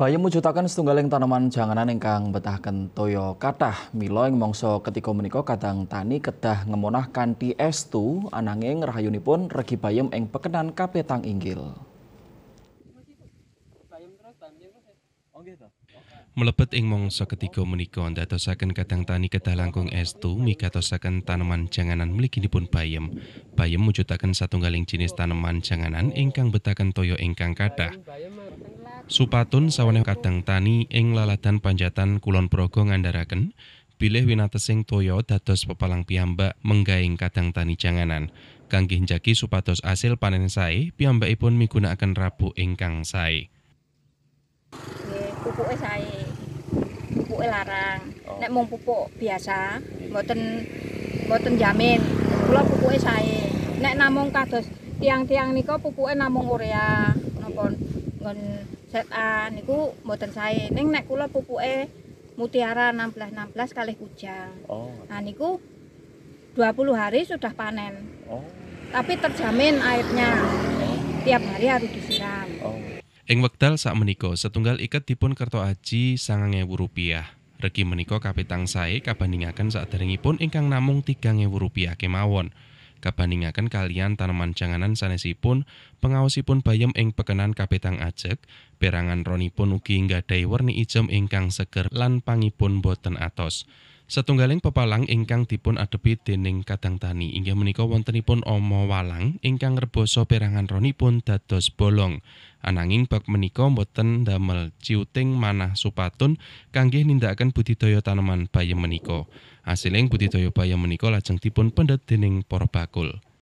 Bayi mujutakan setunggaling tanaman janganan ingkang betahkan toyo kathah Milo yang mongso ketika menikah kadang tani kedah ngemonah kanthi estu ananging rahayunipun regi bayem ing pekenan kapetang inggil. Melepet ing ketika menikah menika ndadosaken kadang tani kedah langkung estu migatosaken tanaman janganan mliginipun bayem. Bayem satu satunggaling jenis tanaman janganan ingkang betahkan toyo ingkang kathah. Supatun saweneh kadang tani ing laladan panjatan kulon progo ngandaraken bilih winatesing toyo dados pepalang piyambak menggaing kadang tani janganan. Kangge njagi supados asil panen sae, piyambakipun migunakaken rabu ingkang sae. Pupuke sae. Pupuke larang. Oh. Nek mung pupuk biasa, mboten mboten jamin. Kula pupuke sae. Nek namung kados tiang-tiang niko pupuke namung urea, napa nggon setan niku mboten sae. Ning nek kula pupuke mutiara 16 16 kalih kujang. Oh. Nah niku 20 hari sudah panen. Oh. Tapi terjamin airnya. Tiap hari harus disiram. Oh. Ing wekdal sak meniko, setunggal iket dipun kerto aji sangang ewu rupiah. Regi menika kapitang sae kabandingaken sakderengipun ingkang namung tigang ewu rupiah kemawon. Kabandingaken kalian tanaman janganan sanesipun, pengaosipun bayem ing pekenan kapetang ajek, perangan ronipun ugi nggadahi werni ijem ingkang seger lan pangipun boten atos. Setunggaling pepalang ingkang dipun adepi dening kadang tani inggih menika wontenipun omo walang ingkang rebasa perangan ronipun dados bolong. Ananging bak menika boten damel ciuting manah supatun kangge nindakaken budidaya tanaman bayam menika. Asiling budidaya bayam menika lajeng dipun pendhet dening para bakul.